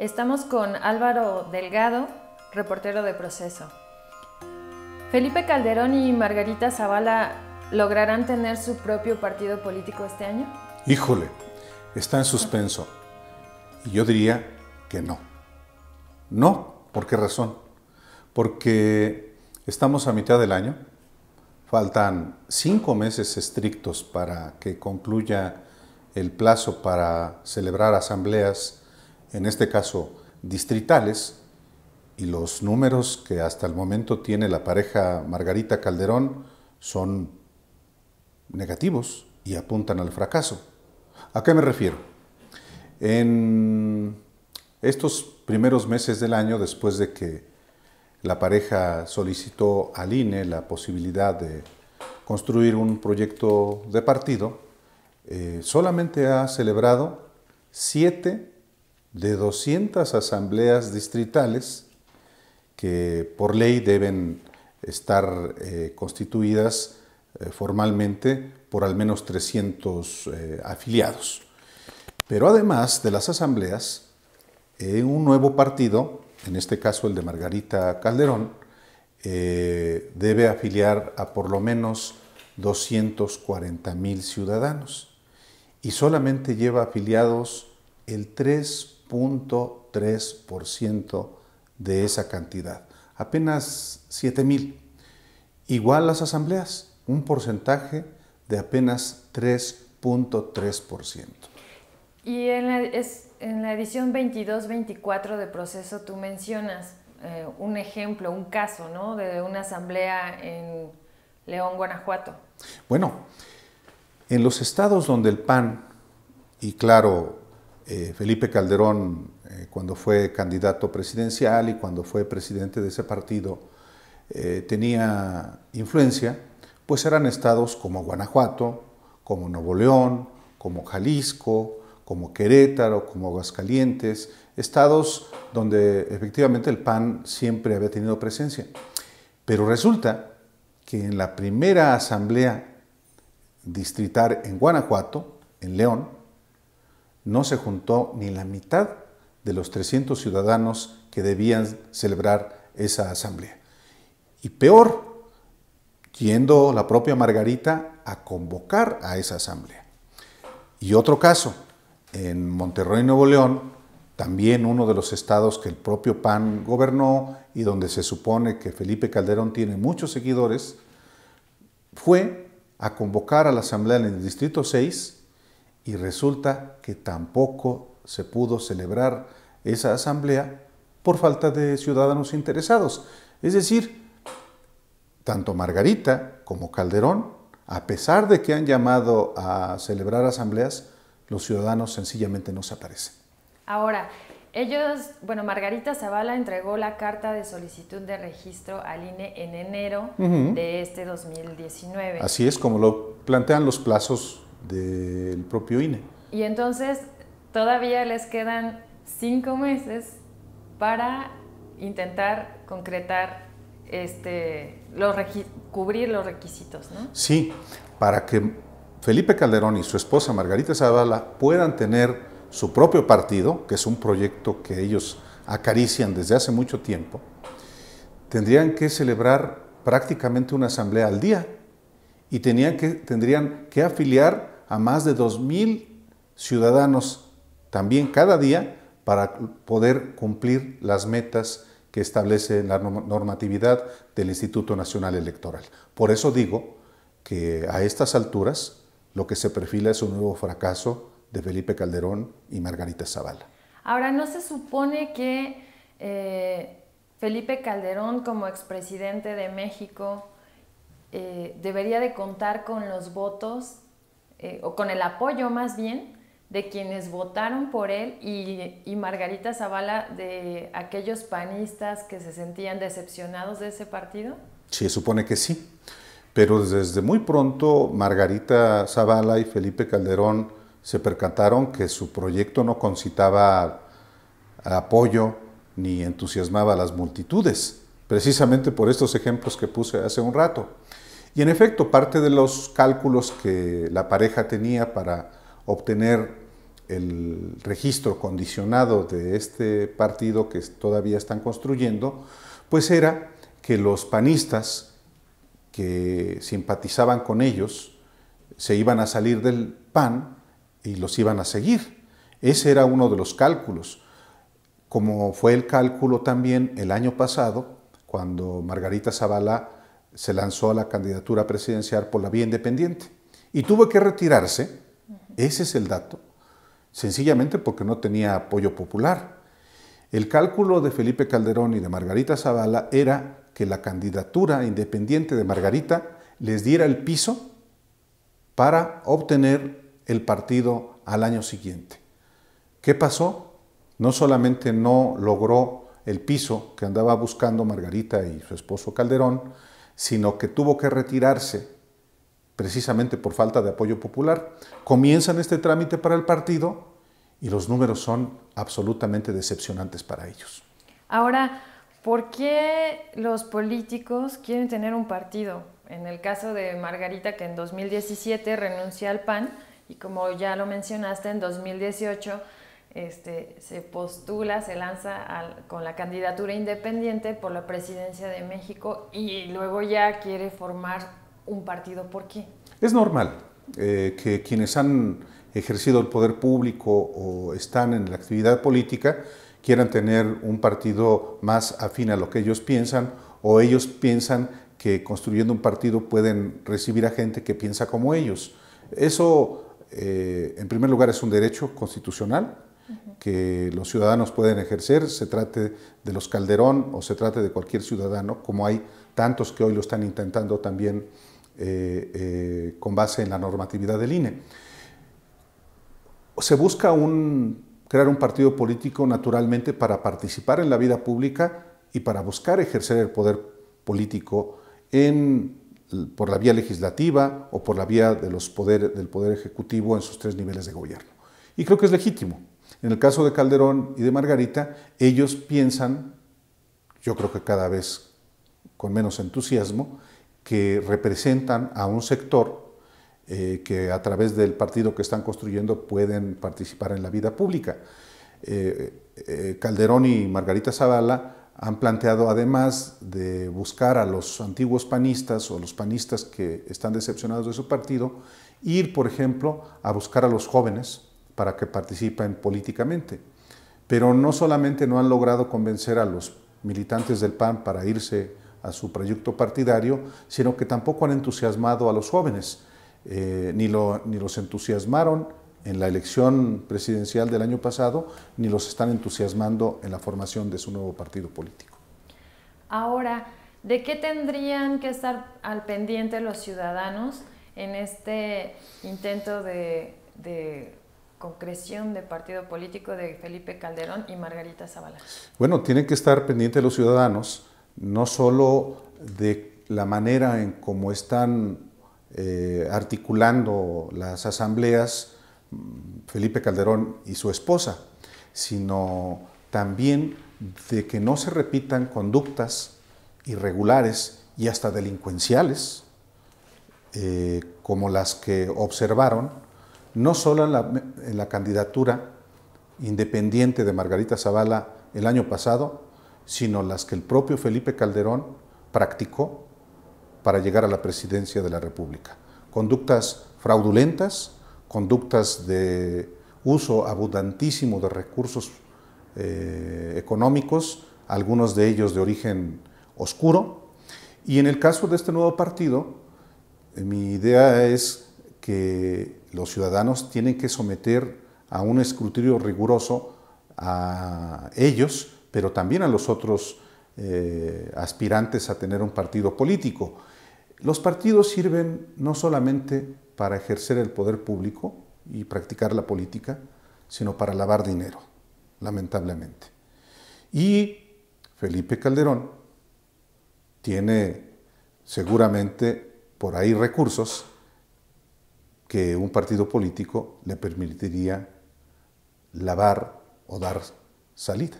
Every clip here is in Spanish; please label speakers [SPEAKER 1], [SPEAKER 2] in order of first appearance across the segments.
[SPEAKER 1] Estamos con Álvaro Delgado, reportero de proceso. ¿Felipe Calderón y Margarita Zavala lograrán tener su propio partido político este año?
[SPEAKER 2] Híjole, está en suspenso. Y yo diría que no. No, ¿por qué razón? Porque estamos a mitad del año, faltan cinco meses estrictos para que concluya el plazo para celebrar asambleas en este caso distritales, y los números que hasta el momento tiene la pareja Margarita Calderón son negativos y apuntan al fracaso. ¿A qué me refiero? En estos primeros meses del año, después de que la pareja solicitó al INE la posibilidad de construir un proyecto de partido, eh, solamente ha celebrado siete de 200 asambleas distritales que por ley deben estar eh, constituidas eh, formalmente por al menos 300 eh, afiliados. Pero además de las asambleas, un nuevo partido, en este caso el de Margarita Calderón, debe afiliar a por lo menos 240 mil ciudadanos y solamente lleva afiliados el 3 3.3% de esa cantidad. Apenas 7.000. mil. Igual las asambleas, un porcentaje de apenas 3.3%.
[SPEAKER 1] Y en la, en la edición 22-24 de proceso tú mencionas eh, un ejemplo, un caso, ¿no? De una asamblea en León, Guanajuato.
[SPEAKER 2] Bueno, en los estados donde el PAN, y claro, eh, Felipe Calderón, eh, cuando fue candidato presidencial y cuando fue presidente de ese partido, eh, tenía influencia, pues eran estados como Guanajuato, como Nuevo León, como Jalisco, como Querétaro, como Aguascalientes, estados donde efectivamente el PAN siempre había tenido presencia. Pero resulta que en la primera asamblea distrital en Guanajuato, en León, no se juntó ni la mitad de los 300 ciudadanos que debían celebrar esa asamblea. Y peor, yendo la propia Margarita a convocar a esa asamblea. Y otro caso, en Monterrey, Nuevo León, también uno de los estados que el propio PAN gobernó y donde se supone que Felipe Calderón tiene muchos seguidores, fue a convocar a la Asamblea en el Distrito 6 y resulta que tampoco se pudo celebrar esa asamblea por falta de ciudadanos interesados. Es decir, tanto Margarita como Calderón, a pesar de que han llamado a celebrar asambleas, los ciudadanos sencillamente no se aparecen.
[SPEAKER 1] Ahora, ellos, bueno, Margarita Zavala entregó la carta de solicitud de registro al INE en enero de este 2019. Así
[SPEAKER 2] es como lo plantean los plazos del propio INE.
[SPEAKER 1] Y entonces todavía les quedan cinco meses para intentar concretar este, los cubrir los requisitos, ¿no?
[SPEAKER 2] Sí, para que Felipe Calderón y su esposa Margarita Zavala puedan tener su propio partido, que es un proyecto que ellos acarician desde hace mucho tiempo, tendrían que celebrar prácticamente una asamblea al día y tenían que, tendrían que afiliar a más de 2.000 ciudadanos también cada día para poder cumplir las metas que establece la normatividad del Instituto Nacional Electoral. Por eso digo que a estas alturas lo que se perfila es un nuevo fracaso de Felipe Calderón y Margarita Zavala.
[SPEAKER 1] Ahora, ¿no se supone que eh, Felipe Calderón como expresidente de México eh, debería de contar con los votos eh, o con el apoyo más bien de quienes votaron por él y, y, Margarita Zavala de aquellos panistas que se sentían decepcionados de ese partido?
[SPEAKER 2] Sí, supone que sí. Pero desde muy pronto Margarita Zavala y Felipe Calderón se percataron que su proyecto no concitaba apoyo ni entusiasmaba a las multitudes, precisamente por estos ejemplos que puse hace un rato. Y en efecto, parte de los cálculos que la pareja tenía para obtener el registro condicionado de este partido que todavía están construyendo, pues era que los panistas que simpatizaban con ellos se iban a salir del PAN y los iban a seguir. Ese era uno de los cálculos, como fue el cálculo también el año pasado, cuando Margarita Zavala se lanzó a la candidatura presidencial por la vía independiente y tuvo que retirarse, ese es el dato, sencillamente porque no tenía apoyo popular. El cálculo de Felipe Calderón y de Margarita Zavala era que la candidatura independiente de Margarita les diera el piso para obtener el partido al año siguiente. ¿Qué pasó? No solamente no logró el piso que andaba buscando Margarita y su esposo Calderón, sino que tuvo que retirarse precisamente por falta de apoyo popular. Comienzan este trámite para el partido y los números son absolutamente decepcionantes para ellos.
[SPEAKER 1] Ahora, ¿por qué los políticos quieren tener un partido? En el caso de Margarita, que en 2017 renunció al PAN y como ya lo mencionaste, en 2018 este, se postula, se lanza con la candidatura independiente por la presidencia de México y luego ya quiere formar un partido. ¿Por qué?
[SPEAKER 2] Es normal eh, que quienes han ejercido el poder público o están en la actividad política quieran tener un partido más afín a lo que ellos piensan o ellos piensan que construyendo un partido pueden recibir a gente que piensa como ellos. Eso, eh, en primer lugar, es un derecho constitucional, que los ciudadanos pueden ejercer, se trate de los Calderón o se trate de cualquier ciudadano, como hay tantos que hoy lo están intentando también eh, eh, con base en la normatividad del INE. Se busca un, crear un partido político naturalmente para participar en la vida pública y para buscar ejercer el poder político por la vía legislativa o por la vía de los del poder ejecutivo en sus tres niveles de gobierno. Y creo que es legítimo. En el caso de Calderón y de Margarita, ellos piensan, yo creo que cada vez con menos entusiasmo, que representan a un sector eh, que a través del partido que están construyendo pueden participar en la vida pública. Eh, eh, Calderón y Margarita Zavala han planteado, además de buscar a los antiguos panistas o los panistas que están decepcionados de su partido, ir, por ejemplo, a buscar a los jóvenes para que participen políticamente. Pero no solamente no han logrado convencer a los militantes del PAN para irse a su proyecto partidario, sino que tampoco han entusiasmado a los jóvenes, eh, ni, los entusiasmaron en la elección presidencial del año pasado, ni los están entusiasmando en la formación de su nuevo partido político.
[SPEAKER 1] Ahora, ¿de qué tendrían que estar al pendiente los ciudadanos en este intento de concreción de partido político de Felipe Calderón y Margarita Zavala?
[SPEAKER 2] Bueno, tienen que estar pendientes los ciudadanos, no solo de la manera en cómo están eh, articulando las asambleas mm, Felipe Calderón y su esposa, sino también de que no se repitan conductas irregulares y hasta delincuenciales, eh, como las que observaron no solo en la, candidatura independiente de Margarita Zavala el año pasado, sino las que el propio Felipe Calderón practicó para llegar a la presidencia de la República. Conductas fraudulentas, conductas de uso abundantísimo de recursos eh, económicos, algunos de ellos de origen oscuro. Y en el caso de este nuevo partido, eh, mi idea es que los ciudadanos tienen que someter a un escrutinio riguroso a ellos, pero también a los otros eh, aspirantes a tener un partido político. Los partidos sirven no solamente para ejercer el poder público y practicar la política, sino para lavar dinero, lamentablemente. Y Felipe Calderón tiene seguramente por ahí recursos que un partido político le permitiría lavar o dar salida.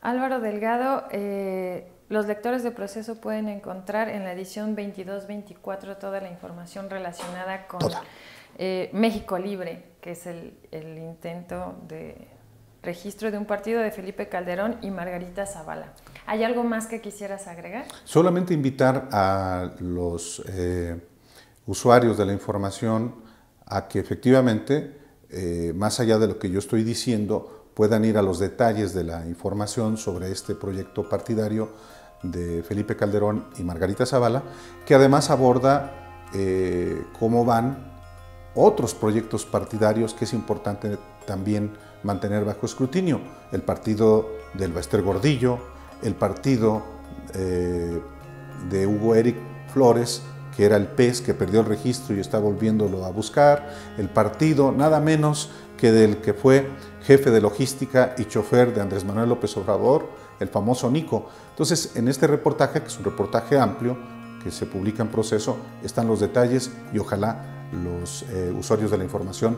[SPEAKER 1] Álvaro Delgado, eh, los lectores de proceso pueden encontrar en la edición 2224 toda la información relacionada con eh, México Libre, que es el, intento de registro de un partido de Felipe Calderón y Margarita Zavala. ¿Hay algo más que quisieras agregar?
[SPEAKER 2] Solamente invitar a los eh, usuarios de la información a que efectivamente, eh, más allá de lo que yo estoy diciendo, puedan ir a los detalles de la información sobre este proyecto partidario de Felipe Calderón y Margarita Zavala, que además aborda eh, cómo van otros proyectos partidarios que es importante también mantener bajo escrutinio. El partido del Bester Gordillo, el partido eh, de Hugo Eric Flores, que era el pez que perdió el registro y está volviéndolo a buscar, el partido, nada menos que del que fue jefe de logística y chofer de Andrés Manuel López Obrador, el famoso Nico. Entonces, en este reportaje, que es un reportaje amplio, que se publica en proceso, están los detalles y ojalá los eh, usuarios de la información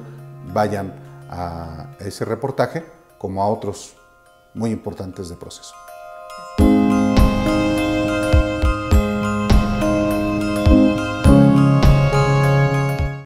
[SPEAKER 2] vayan a ese reportaje como a otros muy importantes de proceso.